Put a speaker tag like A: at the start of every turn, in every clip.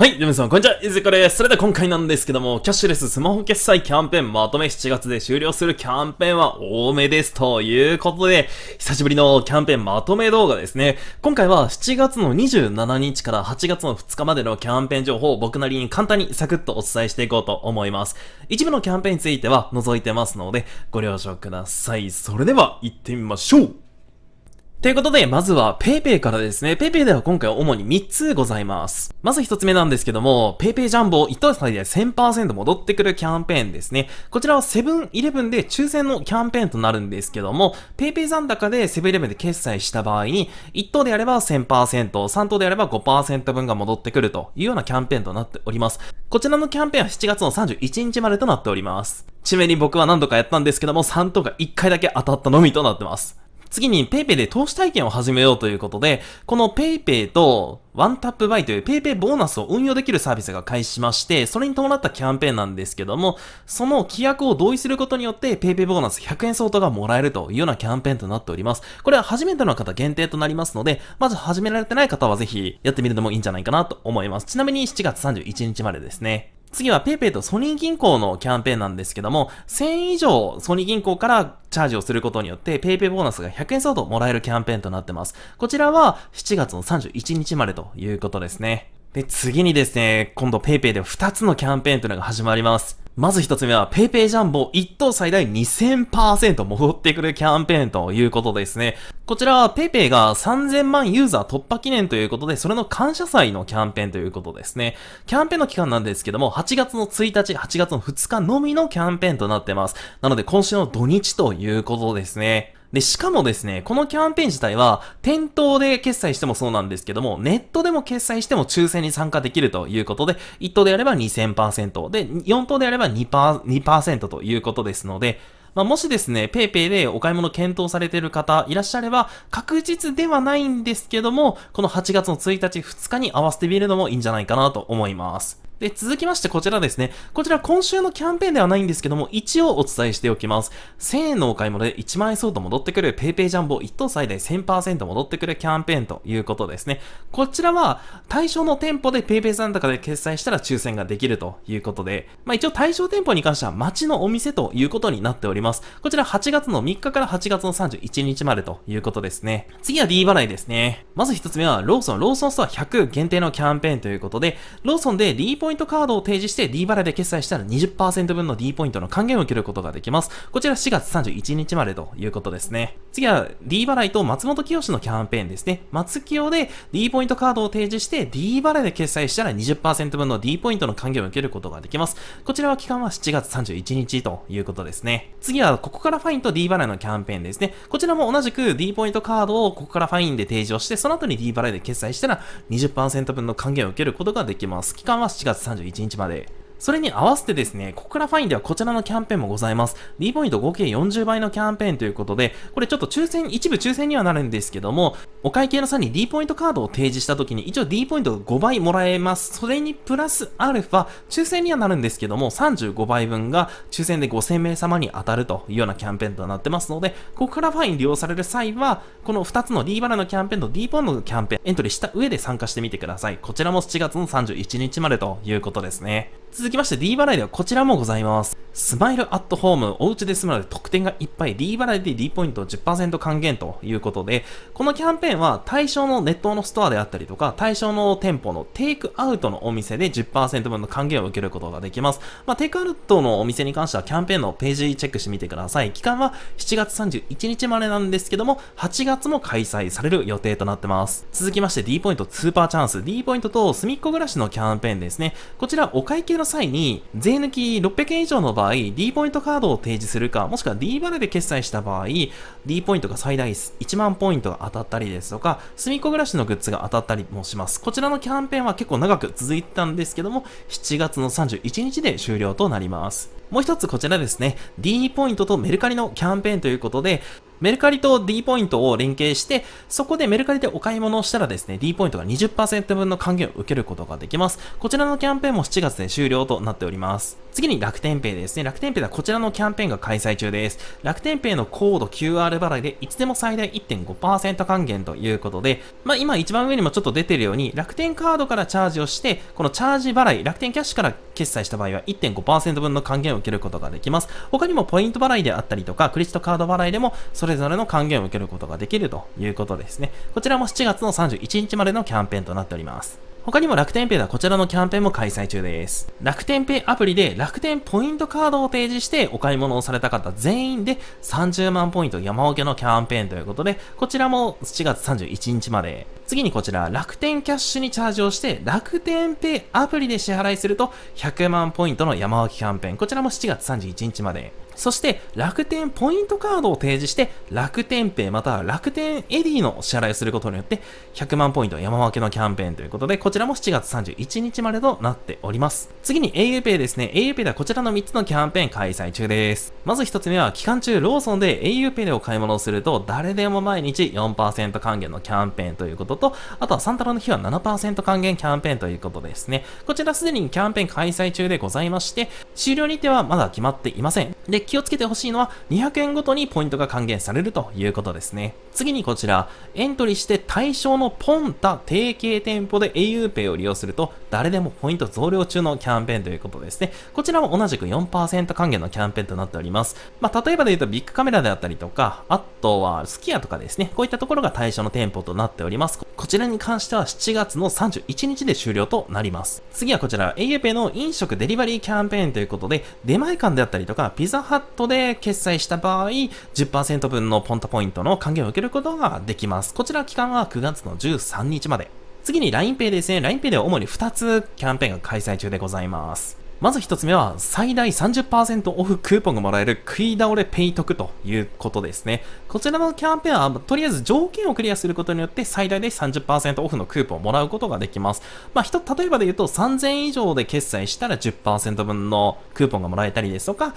A: はい、皆さん、こんにちは、いずこです。それでは今回なんですけども、キャッシュレススマホ決済キャンペーンまとめ7月で終了するキャンペーンは多めです。ということで、久しぶりのキャンペーンまとめ動画ですね。今回は7月の27日から8月の2日までのキャンペーン情報を僕なりに簡単にサクッとお伝えしていこうと思います。一部のキャンペーンについては除いてますので、ご了承ください。それでは、行ってみましょうということで、まずは PayPay からですね。PayPay では今回は主に3つございます。まず1つ目なんですけども、PayPay ジャンボ1歳で1000%戻ってくるキャンペーンですね。こちらはセブンイレブンで抽選のキャンペーンとなるんですけども、PayPay 残高でセブンイレブンで決済した場合に、1等であれば1000%、3等であれば5%分が戻ってくるというようなキャンペーンとなっております。こちらのキャンペーンは7月の31日までとなっております。ちなみに僕は何度かやったんですけども、3等が1回だけ当たったのみとなってます。次に PayPay で投資体験を始めようということで、この PayPay とワンタップバイという PayPay ボーナスを運用できるサービスが開始しまして、それに伴ったキャンペーンなんですけども、その規約を同意することによって PayPay ボーナス100円相当がもらえるというようなキャンペーンとなっております。これは初めての方限定となりますので、まず始められてない方はぜひやってみるのもいいんじゃないかなと思います。ちなみに7月31日までですね。次は PayPay とソニー銀行のキャンペーンなんですけども、1000以上ソニー銀行からチャージをすることによって PayPay ボーナスが100円相当もらえるキャンペーンとなってます。こちらは7月の31日までということですね。で、次にですね、今度 PayPay で2つのキャンペーンというのが始まります。まず1つ目は PayPay ジャンボ1等最大2000%戻ってくるキャンペーンということですね。こちらは PayPay が3000万ユーザー突破記念ということで、それの感謝祭のキャンペーンということですね。キャンペーンの期間なんですけども、8月の1日、8月の2日のみのキャンペーンとなってます。なので今週の土日ということですね。で、しかもですね、このキャンペーン自体は、店頭で決済してもそうなんですけども、ネットでも決済しても抽選に参加できるということで、1等であれば2000%、で、4等であれば 2%, 2ということですので、まあ、もしですね、PayPay でお買い物検討されている方いらっしゃれば、確実ではないんですけども、この8月の1日、2日に合わせてみるのもいいんじゃないかなと思います。で、続きましてこちらですね。こちら今週のキャンペーンではないんですけども、一応お伝えしておきます。1000円のお買い物で1万円相当戻ってくる PayPay ジャンボ1等最大1000%戻ってくるキャンペーンということですね。こちらは対象の店舗で PayPay さんとかで決済したら抽選ができるということで、まあ一応対象店舗に関しては街のお店ということになっております。こちら8月の3日から8月の31日までということですね。次は D 払いですね。まず1つ目はローソン、ローソンストア100限定のキャンペーンということで、ローソンで D ポイントポイントカードを提示して D 払いで決済したら20%分の D ポイントの還元を受けることができます。こちら4月31日までということですね。次は D 払いと松本清のキャンペーンですね。松清で D ポイントカードを提示して D 払いで決済したら20%分の D ポイントの還元を受けることができます。こちらは期間は7月31日ということですね。次はここからファインと D 払いのキャンペーンですね。こちらも同じく D ポイントカードをここからファインで提示をして、その後に D 払いで決済したら20%分の還元を受けることができます。期間は7月31日までそれに合わせてですね、ここからファインではこちらのキャンペーンもございます。D ポイント合計40倍のキャンペーンということで、これちょっと抽選、一部抽選にはなるんですけども、お会計の際に D ポイントカードを提示した時に一応 D ポイント5倍もらえます。それにプラスアルファ、抽選にはなるんですけども、35倍分が抽選で5000名様に当たるというようなキャンペーンとなってますので、ここからファイン利用される際は、この2つの D バラのキャンペーンと D ポンドのキャンペーンエントリーした上で参加してみてください。こちらも7月の31日までということですね。続きまして D 払いではこちらもございます。スマイルアットホーム、おうちで済むので特典がいっぱい、D 払いで D ポイント10%還元ということで、このキャンペーンは対象のネットのストアであったりとか、対象の店舗のテイクアウトのお店で10%分の還元を受けることができます。まあ、テイクアウトのお店に関してはキャンペーンのページチェックしてみてください。期間は7月31日までなんですけども、8月も開催される予定となってます。続きまして D ポイントスーパーチャンス、D ポイントと隅っこ暮らしのキャンペーンですね。こちらお会計の際に、税抜き600円以上の場合、D ポイントカードを提示するか、もしくは D バネで決済した場合、D ポイントが最大1万ポイントが当たったりですとか、住みっこ暮らしのグッズが当たったりもします。こちらのキャンペーンは結構長く続いてたんですけども、7月の31日で終了となります。もう一つこちらですね、D ポイントとメルカリのキャンペーンということで、メルカリと D ポイントを連携して、そこでメルカリでお買い物をしたらですね、D ポイントが20%分の還元を受けることができます。こちらのキャンペーンも7月で終了となっております。次に楽天ペイですね。楽天ペイではこちらのキャンペーンが開催中です。楽天ペイのコード QR 払いでいつでも最大1.5%還元ということで、まあ今一番上にもちょっと出てるように、楽天カードからチャージをして、このチャージ払い、楽天キャッシュから決済した場合は1.5%分の還元を受けることができます。他にもポイント払いであったりとか、クレジットカード払いでもそれぞれの還元を受けることができるということですね。こちらも7月の31日までのキャンペーンとなっております。他にも楽天ペイではこちらのキャンペーンも開催中です。楽天ペイアプリで楽天ポイントカードを提示してお買い物をされた方全員で30万ポイント山分けのキャンペーンということで、こちらも7月31日まで。次にこちら楽天キャッシュにチャージをして楽天ペイアプリで支払いすると100万ポイントの山分けキャンペーン。こちらも7月31日まで。そして楽天ポイントカードを提示して楽天ペイまたは楽天エディの支払いをすることによって100万ポイント山分けのキャンペーンということでこちらも7月31日までとなっております次に auPay ですね auPay ではこちらの3つのキャンペーン開催中ですまず1つ目は期間中ローソンで auPay でお買い物をすると誰でも毎日4%還元のキャンペーンということとあとはサンタロの日は7%還元キャンペーンということですねこちらすでにキャンペーン開催中でございまして終了日程はまだ決まっていませんで気をつけてほしいのは200円ごとにポイントが還元されるということですね。次にこちら、エントリーして対象のポンタ提携店舗で auPay を利用すると、誰でもポイント増量中のキャンペーンということですね。こちらも同じく4%還元のキャンペーンとなっております。まあ、例えばで言うとビッグカメラであったりとか、あとはスキアとかですね、こういったところが対象の店舗となっております。こちらに関しては7月の31日で終了となります。次はこちら、auPay の飲食デリバリーキャンペーンということで、出前館であったりとか、ピザハットで決済した場合、10%分のポンタポイントの還元を受けることができます。こちら期間は9月の13日まで。次に LINEPay ですね。LINEPay では主に2つキャンペーンが開催中でございます。まず1つ目は最大30%オフクーポンがもらえる食い倒れペイ得ということですね。こちらのキャンペーンはとりあえず条件をクリアすることによって最大で30%オフのクーポンをもらうことができます。まあ、例えばで言うと3000以上で決済したら10%分のクーポンがもらえたりですとか、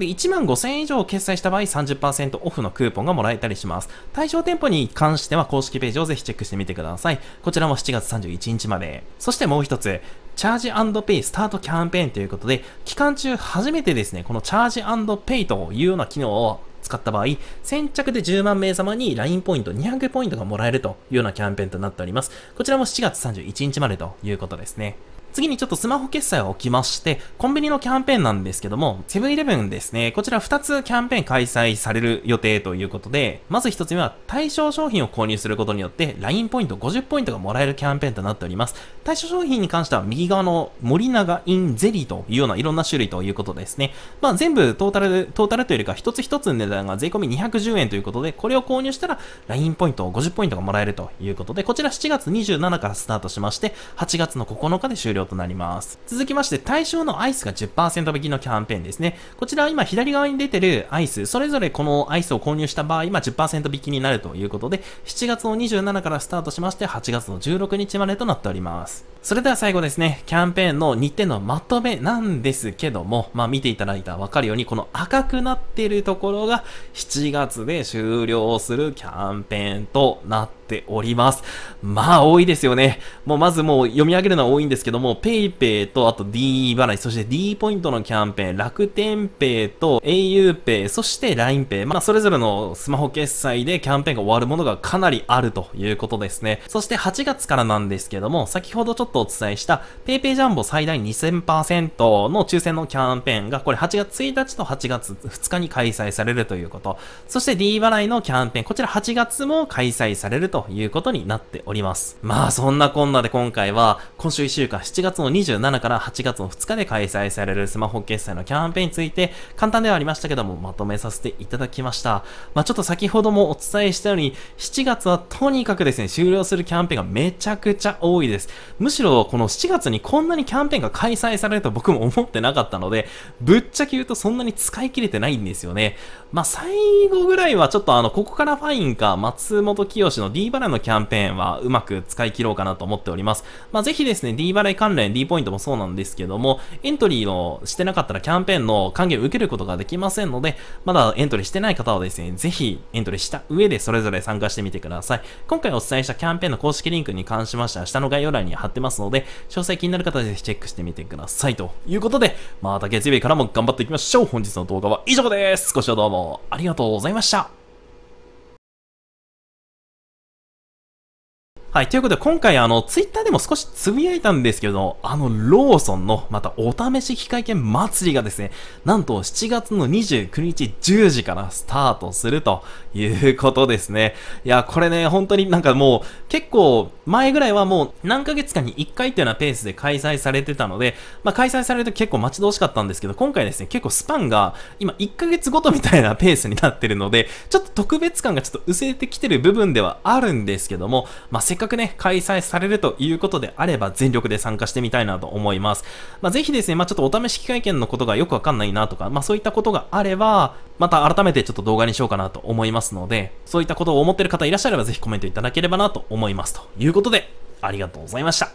A: で、1万5000円以上を決済した場合30%オフのクーポンがもらえたりします。対象店舗に関しては公式ページをぜひチェックしてみてください。こちらも7月31日まで。そしてもう一つ、チャージペイスタートキャンペーンということで、期間中初めてですね、このチャージペイというような機能を使った場合、先着で10万名様に LINE ポイント200ポイントがもらえるというようなキャンペーンとなっております。こちらも7月31日までということですね。次にちょっとスマホ決済を置きまして、コンビニのキャンペーンなんですけども、セブンイレブンですね、こちら2つキャンペーン開催される予定ということで、まず1つ目は対象商品を購入することによって、LINE ポイント50ポイントがもらえるキャンペーンとなっております。対象商品に関しては右側の森永インゼリーというようないろんな種類ということですね。まあ全部トータル、トータルというよりか一つ一つの値段が税込み210円ということで、これを購入したら LINE ポイント50ポイントがもらえるということで、こちら7月27からスタートしまして、8月の9日で終了となります。続きまして、対象のアイスが10%引きのキャンペーンですね。こちら今左側に出てるアイス、それぞれこのアイスを購入した場合、今10%引きになるということで、7月の27からスタートしまして、8月の16日までとなっております。それでは最後ですね、キャンペーンの日程のまとめなんですけども、まあ見ていただいたらわかるように、この赤くなっているところが7月で終了するキャンペーンとなってております。まあ、多いですよね。もうまずもう読み上げるのは多いんですけども、PayPay とあと DE 払い、そして D ポイントのキャンペーン、楽天 Pay と auPay、そして LINEPay、まあ、それぞれのスマホ決済でキャンペーンが終わるものがかなりあるということですね。そして8月からなんですけども、先ほどちょっとお伝えした PayPay ジャンボ最大2000%の抽選のキャンペーンが、これ8月1日と8月2日に開催されるということ。そして D 払いのキャンペーン、こちら8月も開催されるとということになっております。まあそんなこんなで今回は今週1週間7月の27から8月の2日で開催されるスマホ決済のキャンペーンについて簡単ではありましたけどもまとめさせていただきました。まあちょっと先ほどもお伝えしたように7月はとにかくですね終了するキャンペーンがめちゃくちゃ多いです。むしろこの7月にこんなにキャンペーンが開催されると僕も思ってなかったのでぶっちゃけ言うとそんなに使い切れてないんですよね。まあ最後ぐらいはちょっとあのここからファインか松本清の d 払いのキャンペーンはうまく使い切ろうかなと思っております。まあ、ぜひですね、D 払い関連、D ポイントもそうなんですけども、エントリーをしてなかったらキャンペーンの還元を受けることができませんので、まだエントリーしてない方はですね、ぜひエントリーした上でそれぞれ参加してみてください。今回お伝えしたキャンペーンの公式リンクに関しましては、下の概要欄に貼ってますので、詳細気になる方はぜひチェックしてみてください。ということで、また月曜日からも頑張っていきましょう。本日の動画は以上です。ご視聴どうもありがとうございました。はい、ということで今回あの、ツイッターでも少しつぶやいたんですけど、あの、ローソンのまたお試し機械券祭りがですね、なんと7月の29日10時からスタートするということですね。いや、これね、本当になんかもう結構前ぐらいはもう何ヶ月間に1回というようなペースで開催されてたので、まあ開催されると結構待ち遠しかったんですけど、今回ですね、結構スパンが今1ヶ月ごとみたいなペースになってるので、ちょっと特別感がちょっと薄れてきてる部分ではあるんですけども、まあせっかくね、開催されるということであれば、全力で参加してみたいなと思います。まあ、ぜひですね、まあ、ちょっとお試し機会券のことがよくわかんないなとか、まあ、そういったことがあれば、また改めてちょっと動画にしようかなと思いますので、そういったことを思ってる方いらっしゃれば、ぜひコメントいただければなと思います。ということで、ありがとうございました。